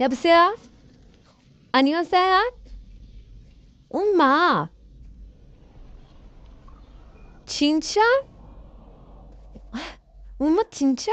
여보세요? 안녕하세요? 엄마. 진짜? 아, 엄마 진짜?